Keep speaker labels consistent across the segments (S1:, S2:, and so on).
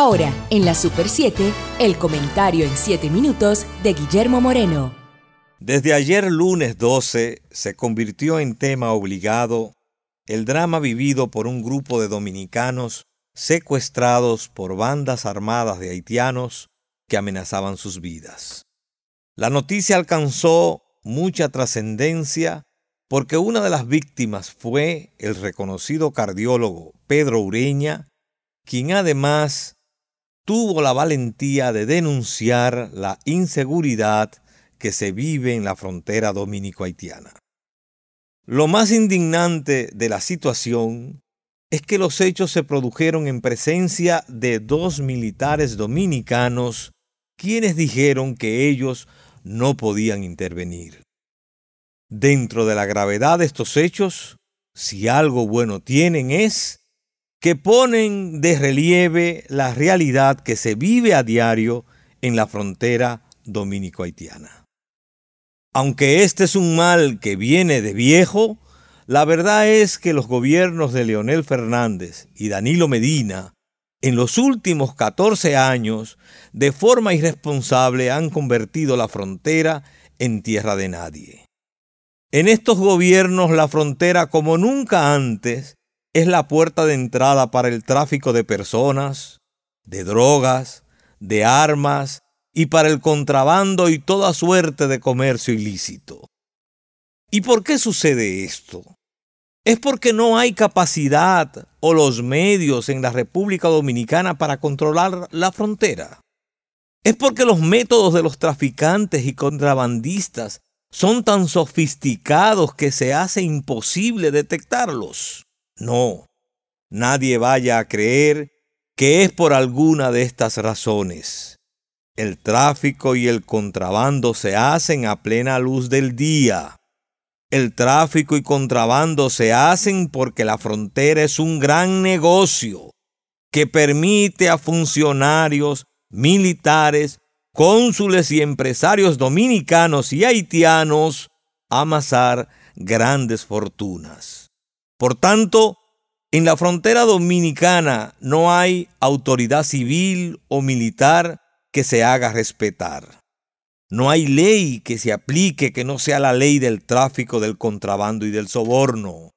S1: Ahora, en la Super 7, el comentario en 7 minutos de Guillermo Moreno. Desde ayer lunes 12 se convirtió en tema obligado el drama vivido por un grupo de dominicanos secuestrados por bandas armadas de haitianos que amenazaban sus vidas. La noticia alcanzó mucha trascendencia porque una de las víctimas fue el reconocido cardiólogo Pedro Ureña, quien además tuvo la valentía de denunciar la inseguridad que se vive en la frontera dominico-haitiana. Lo más indignante de la situación es que los hechos se produjeron en presencia de dos militares dominicanos quienes dijeron que ellos no podían intervenir. Dentro de la gravedad de estos hechos, si algo bueno tienen es que ponen de relieve la realidad que se vive a diario en la frontera dominico-haitiana. Aunque este es un mal que viene de viejo, la verdad es que los gobiernos de Leonel Fernández y Danilo Medina en los últimos 14 años de forma irresponsable han convertido la frontera en tierra de nadie. En estos gobiernos la frontera como nunca antes es la puerta de entrada para el tráfico de personas, de drogas, de armas y para el contrabando y toda suerte de comercio ilícito. ¿Y por qué sucede esto? Es porque no hay capacidad o los medios en la República Dominicana para controlar la frontera. Es porque los métodos de los traficantes y contrabandistas son tan sofisticados que se hace imposible detectarlos. No, nadie vaya a creer que es por alguna de estas razones. El tráfico y el contrabando se hacen a plena luz del día. El tráfico y contrabando se hacen porque la frontera es un gran negocio que permite a funcionarios, militares, cónsules y empresarios dominicanos y haitianos amasar grandes fortunas. Por tanto, en la frontera dominicana no hay autoridad civil o militar que se haga respetar. No hay ley que se aplique que no sea la ley del tráfico, del contrabando y del soborno.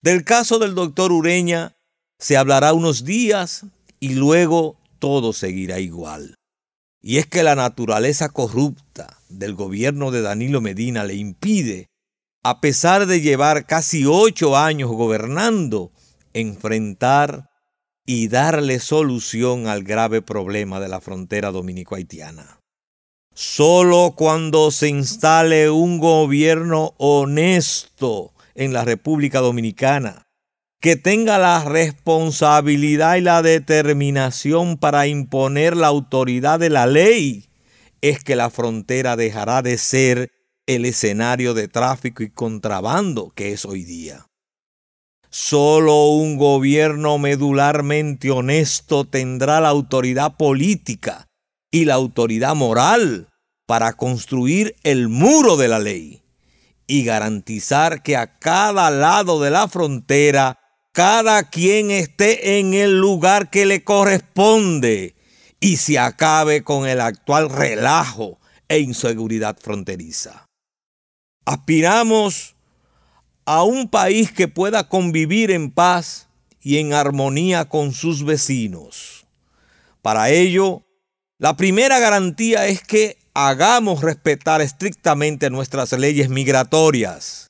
S1: Del caso del doctor Ureña se hablará unos días y luego todo seguirá igual. Y es que la naturaleza corrupta del gobierno de Danilo Medina le impide a pesar de llevar casi ocho años gobernando, enfrentar y darle solución al grave problema de la frontera dominico-haitiana. Solo cuando se instale un gobierno honesto en la República Dominicana, que tenga la responsabilidad y la determinación para imponer la autoridad de la ley, es que la frontera dejará de ser el escenario de tráfico y contrabando que es hoy día. Solo un gobierno medularmente honesto tendrá la autoridad política y la autoridad moral para construir el muro de la ley y garantizar que a cada lado de la frontera cada quien esté en el lugar que le corresponde y se acabe con el actual relajo e inseguridad fronteriza. Aspiramos a un país que pueda convivir en paz y en armonía con sus vecinos. Para ello, la primera garantía es que hagamos respetar estrictamente nuestras leyes migratorias,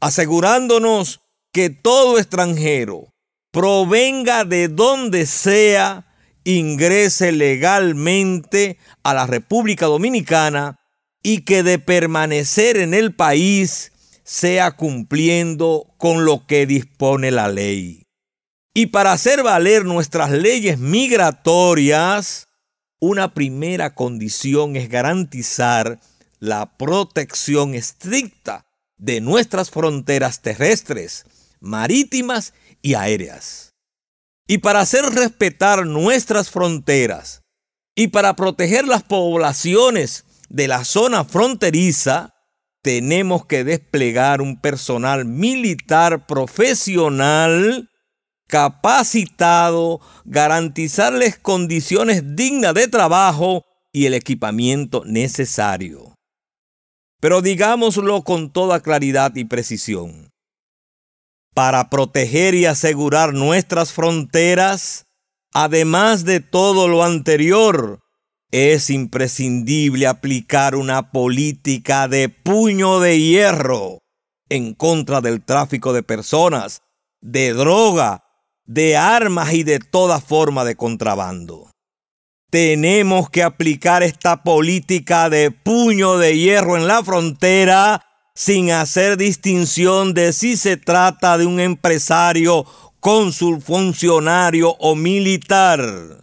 S1: asegurándonos que todo extranjero, provenga de donde sea, ingrese legalmente a la República Dominicana y que de permanecer en el país sea cumpliendo con lo que dispone la ley. Y para hacer valer nuestras leyes migratorias, una primera condición es garantizar la protección estricta de nuestras fronteras terrestres, marítimas y aéreas. Y para hacer respetar nuestras fronteras y para proteger las poblaciones de la zona fronteriza, tenemos que desplegar un personal militar profesional capacitado, garantizarles condiciones dignas de trabajo y el equipamiento necesario. Pero digámoslo con toda claridad y precisión. Para proteger y asegurar nuestras fronteras, además de todo lo anterior, es imprescindible aplicar una política de puño de hierro en contra del tráfico de personas, de droga, de armas y de toda forma de contrabando. Tenemos que aplicar esta política de puño de hierro en la frontera sin hacer distinción de si se trata de un empresario, cónsul, funcionario o militar.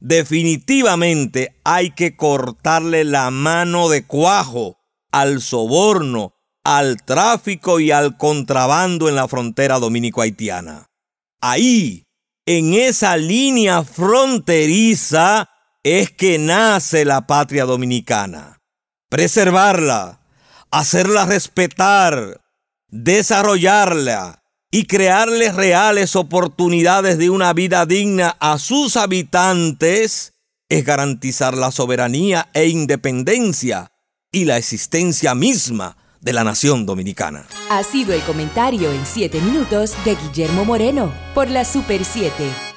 S1: Definitivamente hay que cortarle la mano de cuajo al soborno, al tráfico y al contrabando en la frontera dominico-haitiana. Ahí, en esa línea fronteriza, es que nace la patria dominicana. Preservarla, hacerla respetar, desarrollarla, y crearles reales oportunidades de una vida digna a sus habitantes es garantizar la soberanía e independencia y la existencia misma de la nación dominicana. Ha sido el comentario en 7 minutos de Guillermo Moreno por la Super 7.